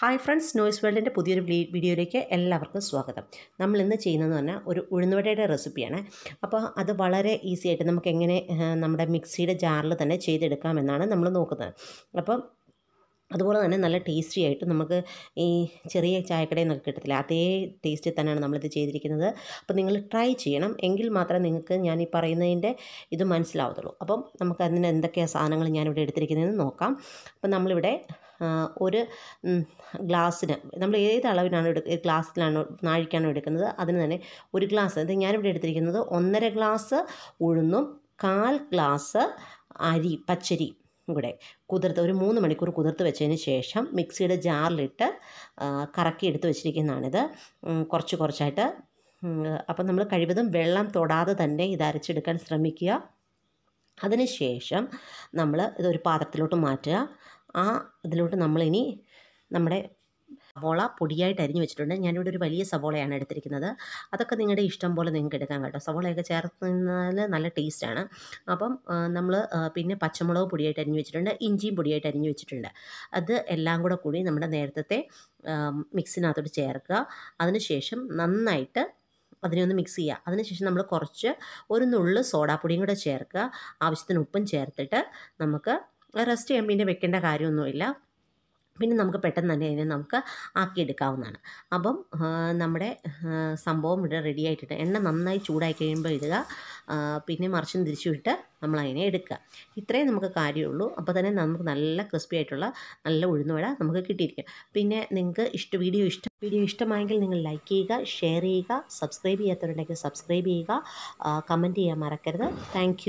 hi friends noise വേൾഡിൻ്റെ പുതിയൊരു വീഡിയോയിലേക്ക് എല്ലാവർക്കും സ്വാഗതം നമ്മൾ ഇന്ന് ചെയ്യുന്നതെന്ന് പറഞ്ഞാൽ ഒരു ഉഴുന്നുവടയുടെ റെസിപ്പിയാണ് അപ്പോൾ അത് വളരെ ഈസി ആയിട്ട് നമുക്ക് എങ്ങനെ നമ്മുടെ മിക്സിയുടെ ജാറിൽ തന്നെ ചെയ്തെടുക്കാമെന്നാണ് നമ്മൾ നോക്കുന്നത് അപ്പം അതുപോലെ തന്നെ നല്ല ടേസ്റ്റി ആയിട്ട് നമുക്ക് ഈ ചെറിയ ചായക്കടയിൽ നിന്നൊക്കെ കിട്ടത്തില്ല അതേ ടേസ്റ്റിൽ തന്നെയാണ് നമ്മളിത് ചെയ്തിരിക്കുന്നത് അപ്പോൾ നിങ്ങൾ ട്രൈ ചെയ്യണം എങ്കിൽ മാത്രമേ നിങ്ങൾക്ക് ഞാൻ ഈ പറയുന്നതിൻ്റെ ഇത് മനസ്സിലാവത്തുള്ളൂ അപ്പം നമുക്ക് അതിന് എന്തൊക്കെയാണ് സാധനങ്ങൾ ഞാനിവിടെ എടുത്തിരിക്കുന്നതെന്ന് നോക്കാം അപ്പം നമ്മളിവിടെ ഒരു ഗ്ലാസ്സിന് നമ്മൾ ഏത് അളവിനാണ് എടുക്കുക ഗ്ലാസ്സിലാണോ നാഴിക്കാണോ എടുക്കുന്നത് അതിന് തന്നെ ഒരു ഗ്ലാസ് ഇത് ഞാനിവിടെ എടുത്തിരിക്കുന്നത് ഒന്നര ഗ്ലാസ് ഉഴുന്നും കാൽ ഗ്ലാസ് അരി പച്ചരി കൂടെ കുതിർത്ത് ഒരു മൂന്ന് മണിക്കൂർ കുതിർത്ത് വെച്ചതിന് ശേഷം മിക്സിയുടെ ജാറിലിട്ട് കറക്കി എടുത്ത് വെച്ചിരിക്കുന്നതാണിത് കുറച്ച് കുറച്ചായിട്ട് അപ്പം നമ്മൾ കഴിവതും വെള്ളം തൊടാതെ തന്നെ ഇത് അരച്ചെടുക്കാൻ ശ്രമിക്കുക അതിനുശേഷം നമ്മൾ ഇതൊരു പാത്രത്തിലോട്ട് മാറ്റുക ആ ഇതിലോട്ട് നമ്മളിനി നമ്മുടെ സവോള പൊടിയായിട്ട് അരിഞ്ഞ് വെച്ചിട്ടുണ്ട് ഞാനിവിടെ ഒരു വലിയ സവോളയാണ് എടുത്തിരിക്കുന്നത് അതൊക്കെ നിങ്ങളുടെ ഇഷ്ടം പോലെ നിങ്ങൾക്ക് എടുക്കാം കേട്ടോ സവോളയൊക്കെ ചേർത്തുന്നാൽ നല്ല ടേസ്റ്റാണ് അപ്പം നമ്മൾ പിന്നെ പച്ചമുളക് പൊടിയായിട്ട് അരിഞ്ഞ് വെച്ചിട്ടുണ്ട് ഇഞ്ചിയും പൊടിയായിട്ട് അരിഞ്ഞ് വെച്ചിട്ടുണ്ട് അത് എല്ലാം കൂടെ കൂടി നമ്മുടെ നേരത്തെ മിക്സിനകത്തോട്ട് ചേർക്കുക അതിനുശേഷം നന്നായിട്ട് അതിനെ ഒന്ന് മിക്സ് ചെയ്യുക അതിനുശേഷം നമ്മൾ കുറച്ച് ഒരു നുള്ള് സോഡാപ്പൊടിയും കൂടെ ചേർക്കുക ആവശ്യത്തിന് ഉപ്പും ചേർത്തിട്ട് നമുക്ക് റെസ്റ്റ് ചെയ്യാൻ പിന്നെ വെക്കേണ്ട കാര്യമൊന്നുമില്ല പിന്നെ നമുക്ക് പെട്ടെന്ന് തന്നെ അതിനെ നമുക്ക് ആക്കിയെടുക്കാവുന്നതാണ് അപ്പം നമ്മുടെ സംഭവം ഇവിടെ റെഡി ആയിട്ടിട്ട് എണ്ണ നന്നായി ചൂടായി കഴിയുമ്പോൾ ഇടുക പിന്നെ മറിച്ചും തിരിച്ചു നമ്മൾ നമ്മളതിനെ എടുക്കുക ഇത്രയും നമുക്ക് കാര്യമുള്ളൂ അപ്പോൾ തന്നെ നമുക്ക് നല്ല ക്രിസ്പി ആയിട്ടുള്ള നല്ല ഉഴുന്നുവട നമുക്ക് കിട്ടിയിരിക്കും പിന്നെ നിങ്ങൾക്ക് ഇഷ്ട വീഡിയോ ഇഷ്ടം വീഡിയോ ഇഷ്ടമായെങ്കിൽ നിങ്ങൾ ലൈക്ക് ചെയ്യുക ഷെയർ ചെയ്യുക സബ്സ്ക്രൈബ് ചെയ്യാത്തവരുണ്ടെങ്കിൽ സബ്സ്ക്രൈബ് ചെയ്യുക കമൻറ്റ് ചെയ്യാൻ മറക്കരുത് താങ്ക്